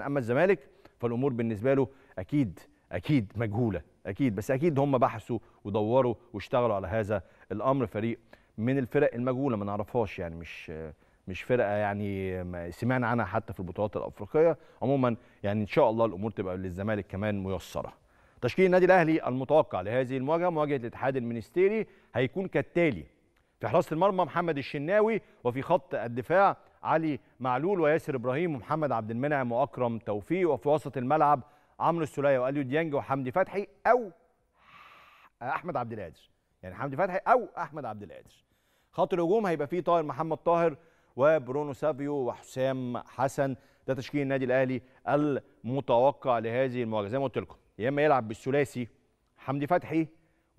اما الزمالك فالامور بالنسبه له اكيد اكيد مجهوله اكيد بس اكيد هم بحثوا ودوروا واشتغلوا على هذا الامر فريق من الفرق المجهوله ما نعرفهاش يعني مش مش فرقه يعني سمعنا عنها حتى في البطولات الافريقيه عموما يعني ان شاء الله الامور تبقى للزمالك كمان ميسره تشكيل النادي الاهلي المتوقع لهذه المواجهه مواجهه الاتحاد المنستيري هيكون كالتالي في حراسه المرمى محمد الشناوي وفي خط الدفاع علي معلول وياسر ابراهيم ومحمد عبد المنعم واكرم توفيق وفي وسط الملعب عمرو السوليه واليو ديانج وحمدي فتحي او احمد عبد القادر يعني حمدي فتحي او احمد عبد القادر خط الهجوم هيبقى فيه طاهر محمد طاهر وبرونو سافيو وحسام حسن ده تشكيل النادي الاهلي المتوقع لهذه المواجهه زي ما قلت لكم يا اما يلعب بالثلاثي حمدي فتحي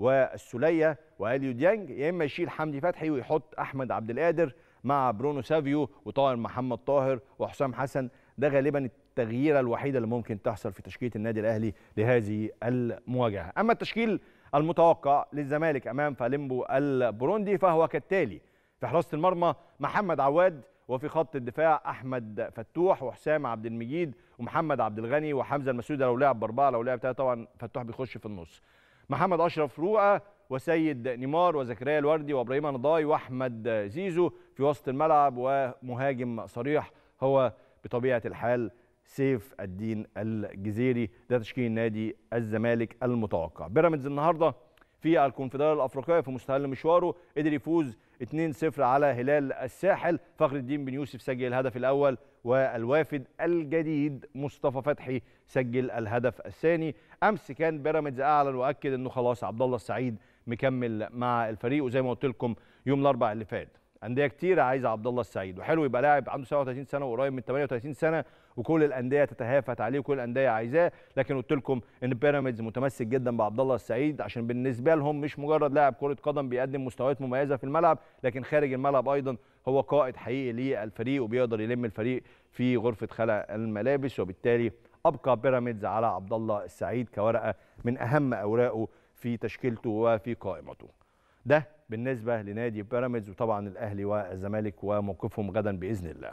والسوليه واليو ديانج يا اما يشيل حمدي فتحي ويحط احمد عبد القادر مع برونو سافيو وطاهر محمد طاهر وحسام حسن ده غالبا التغييره الوحيده اللي ممكن تحصل في تشكيله النادي الاهلي لهذه المواجهه اما التشكيل المتوقع للزمالك امام فاليمبو البروندي فهو كالتالي في حراسه المرمى محمد عواد وفي خط الدفاع احمد فتوح وحسام عبد المجيد ومحمد عبد الغني وحمزه المسعود لو لعب باربعه لو لعب ثلاثه طبعا فتوح بيخش في النص محمد أشرف روقة وسيد نيمار وزكريا الوردي وابراهيم نضاي واحمد زيزو في وسط الملعب ومهاجم صريح هو بطبيعه الحال سيف الدين الجزيري ده تشكيل نادي الزمالك المتوقع بيراميدز النهارده في الكونفدراليه الافريقيه في مستهل مشواره قدر يفوز 2-0 على هلال الساحل فخر الدين بن يوسف سجل الهدف الاول والوافد الجديد مصطفى فتحي سجل الهدف الثاني امس كان بيراميدز اعلن واكد انه خلاص عبد الله السعيد مكمل مع الفريق وزي ما قلت لكم يوم الاربعاء اللي فات انديه كتير عايزه عبد الله السعيد وحلو يبقى لاعب عنده 37 سنه وقريب من 38 سنه وكل الانديه تتهافت عليه وكل الانديه عايزاه لكن قلت لكم ان بيراميدز متمسك جدا بعبد الله السعيد عشان بالنسبه لهم مش مجرد لاعب كره قدم بيقدم مستويات مميزه في الملعب لكن خارج الملعب ايضا هو قائد حقيقي للفريق وبيقدر يلم الفريق في غرفه خلع الملابس وبالتالي ابقى بيراميدز على عبد الله السعيد كورقه من اهم اوراقه في تشكيلته وفي قائمته ده بالنسبه لنادي بيراميدز وطبعا الاهلي والزمالك وموقفهم غدا باذن الله